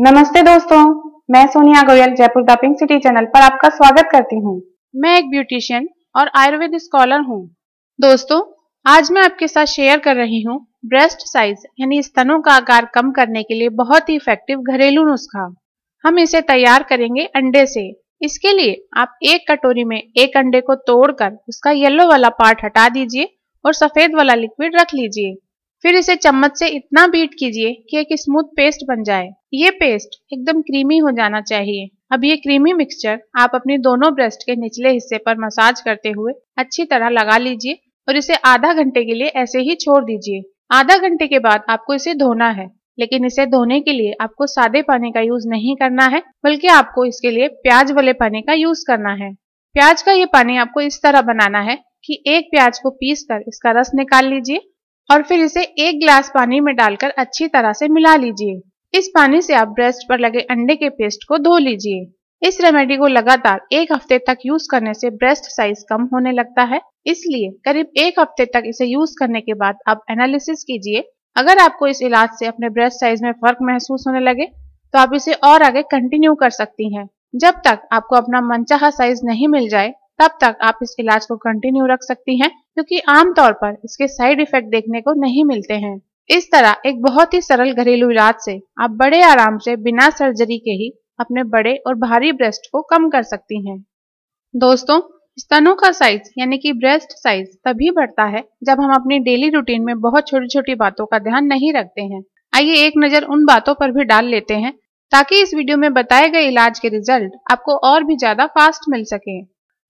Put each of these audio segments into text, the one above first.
नमस्ते दोस्तों मैं Sonia Goyal Jaipur the city channel पर आपका स्वागत करती हूँ मैं एक ब्यूटिशियन और आयुर्वेद स्कॉलर हूँ दोस्तों आज मैं आपके साथ शेयर कर रही हूँ ब्रेस्ट साइज यानी स्तनों का आकार कम करने के लिए बहुत ही इफेक्टिव घरेलू नुस्खा हम इसे तैयार करेंगे अंडे से इसके लिए आप एक कटोरी में एक अंडे को तोड़कर उसका येलो वाला पार्ट हटा दीजिए और सफेद वाला लिक्विड रख लीजिए फिर इसे चम्मच से इतना बीट कीजिए कि एक स्मूथ पेस्ट बन जाए ये पेस्ट एकदम क्रीमी हो जाना चाहिए अब ये क्रीमी मिक्सचर आप अपने दोनों ब्रेस्ट के निचले हिस्से पर मसाज करते हुए अच्छी तरह लगा लीजिए और इसे आधा घंटे के लिए ऐसे ही छोड़ दीजिए आधा घंटे के बाद आपको इसे धोना है लेकिन इसे धोने के लिए आपको सादे पानी का यूज नहीं करना है बल्कि आपको इसके लिए प्याज वाले पानी का यूज करना है प्याज का ये पानी आपको इस तरह बनाना है कि एक प्याज को पीस कर इसका रस निकाल लीजिए और फिर इसे एक ग्लास पानी में डालकर अच्छी तरह से मिला लीजिए इस पानी से आप ब्रेस्ट पर लगे अंडे के पेस्ट को धो लीजिए इस रेमेडी को लगातार एक हफ्ते तक यूज करने से ब्रेस्ट साइज कम होने लगता है इसलिए करीब एक हफ्ते तक इसे यूज करने के बाद आप एनालिसिस कीजिए अगर आपको इस इलाज से अपने ब्रेस्ट साइज में फर्क महसूस होने लगे तो आप इसे और आगे कंटिन्यू कर सकती हैं जब तक आपको अपना मनचाहा साइज नहीं मिल जाए तब तक आप इस इलाज को कंटिन्यू रख सकती हैं क्योंकि आमतौर पर इसके साइड इफेक्ट देखने को नहीं मिलते हैं इस तरह एक बहुत ही सरल घरेलू इलाज से आप बड़े आराम से बिना सर्जरी के ही अपने बड़े और भारी ब्रेस्ट को कम कर सकती हैं दोस्तों स्तनों का साइज यानी कि ब्रेस्ट साइज तभी बढ़ता है जब हम अपनी डेली रूटीन में बहुत छोटी छोटी बातों का ध्यान नहीं रखते हैं आइए एक नजर उन बातों पर भी डाल लेते हैं ताकि इस वीडियो में बताए गए इलाज के रिजल्ट आपको और भी ज्यादा फास्ट मिल सके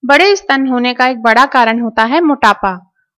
बड़े स्तन होने का एक बड़ा कारण होता है मोटापा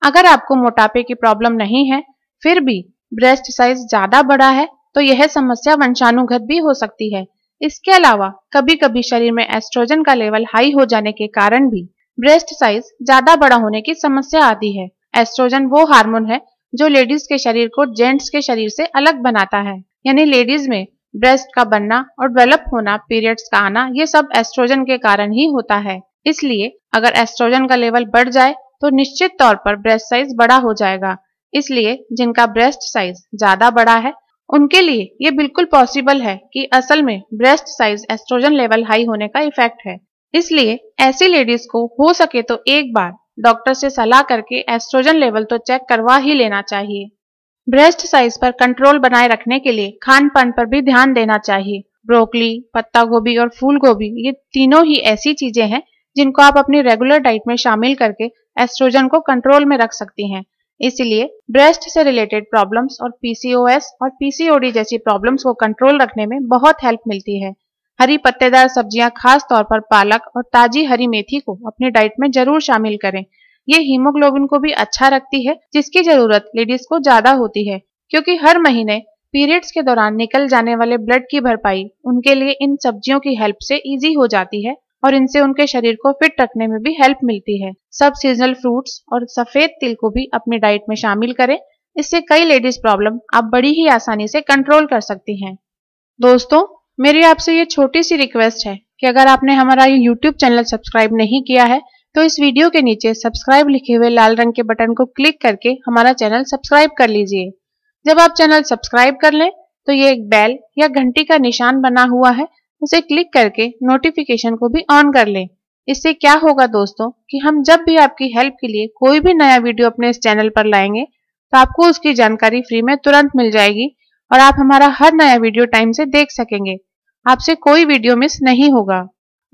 अगर आपको मोटापे की प्रॉब्लम नहीं है फिर भी ब्रेस्ट साइज ज्यादा बड़ा है तो यह समस्या वंशानुगत भी हो सकती है इसके अलावा कभी कभी शरीर में एस्ट्रोजन का लेवल हाई हो जाने के कारण भी ब्रेस्ट साइज ज्यादा बड़ा होने की समस्या आती है एस्ट्रोजन वो हार्मोन है जो लेडीज के शरीर को जेंट्स के शरीर से अलग बनाता है यानी लेडीज में ब्रेस्ट का बनना और डेवलप होना पीरियड्स का आना ये सब एस्ट्रोजन के कारण ही होता है इसलिए अगर एस्ट्रोजन का लेवल बढ़ जाए तो निश्चित तौर पर ब्रेस्ट साइज बड़ा हो जाएगा इसलिए जिनका ब्रेस्ट साइज ज्यादा बड़ा है उनके लिए ये बिल्कुल पॉसिबल है कि असल में breast size estrogen level high होने का इफेक्ट है इसलिए ऐसी लेडीज को हो सके तो एक बार डॉक्टर से सलाह करके एस्ट्रोजन लेवल तो चेक करवा ही लेना चाहिए ब्रेस्ट साइज पर कंट्रोल बनाए रखने के लिए खान पान पर भी ध्यान देना चाहिए ब्रोकली पत्ता गोभी और फूल गोभी ये तीनों ही ऐसी चीजें हैं जिनको आप अपनी रेगुलर डाइट में शामिल करके एस्ट्रोजन को कंट्रोल में रख सकती हैं इसलिए ब्रेस्ट से रिलेटेड प्रॉब्लम्स और पीसीओएस और पीसीओडी जैसी प्रॉब्लम्स को कंट्रोल रखने में बहुत हेल्प मिलती है हरी पत्तेदार सब्जियां खास तौर पर पालक और ताजी हरी मेथी को अपनी डाइट में जरूर शामिल करें ये हीमोग्लोबिन को भी अच्छा रखती है जिसकी जरूरत लेडीज को ज्यादा होती है क्योंकि हर महीने पीरियड्स के दौरान निकल जाने वाले ब्लड की भरपाई उनके लिए इन सब्जियों की हेल्प से इजी हो जाती है और इनसे उनके शरीर को फिट रखने में भी हेल्प मिलती है सब सीजनल फ्रूट्स और सफेद तिल को भी अपनी डाइट में शामिल करें इससे कई लेडीज प्रॉब्लम आप बड़ी ही आसानी से कंट्रोल कर सकती हैं दोस्तों मेरी आपसे ये छोटी सी रिक्वेस्ट है कि अगर आपने हमारा ये यूट्यूब चैनल सब्सक्राइब नहीं किया है तो इस वीडियो के नीचे सब्सक्राइब लिखे हुए लाल रंग के बटन को क्लिक करके हमारा चैनल सब्सक्राइब कर लीजिए जब आप चैनल सब्सक्राइब कर लें तो ये एक बेल या घंटी का निशान बना हुआ है उसे क्लिक करके नोटिफिकेशन को भी ऑन कर लें इससे क्या होगा दोस्तों कि हम जब भी आपकी हेल्प के लिए कोई भी नया वीडियो अपने इस चैनल पर लाएंगे तो आपको उसकी जानकारी फ्री में तुरंत मिल जाएगी और आप हमारा हर नया वीडियो टाइम से देख सकेंगे आपसे कोई वीडियो मिस नहीं होगा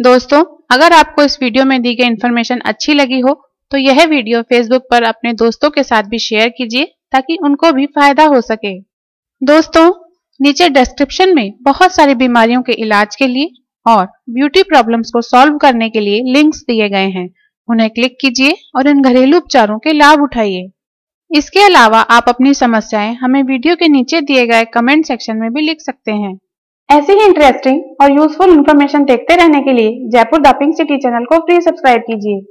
दोस्तों अगर आपको इस वीडियो में दी गई इन्फॉर्मेशन अच्छी लगी हो तो यह वीडियो फेसबुक पर अपने दोस्तों के साथ भी शेयर कीजिए ताकि उनको भी फायदा हो सके दोस्तों नीचे डिस्क्रिप्शन में बहुत सारी बीमारियों के इलाज के लिए और ब्यूटी प्रॉब्लम्स को सॉल्व करने के लिए लिंक्स दिए गए हैं उन्हें क्लिक कीजिए और इन घरेलू उपचारों के लाभ उठाइए इसके अलावा आप अपनी समस्याएं हमें वीडियो के नीचे दिए गए कमेंट सेक्शन में भी लिख सकते हैं ऐसे ही इंटरेस्टिंग और यूजफुल इन्फॉर्मेशन देखते रहने के लिए जयपुर दापिंग सिटी चैनल को प्लीज सब्सक्राइब कीजिए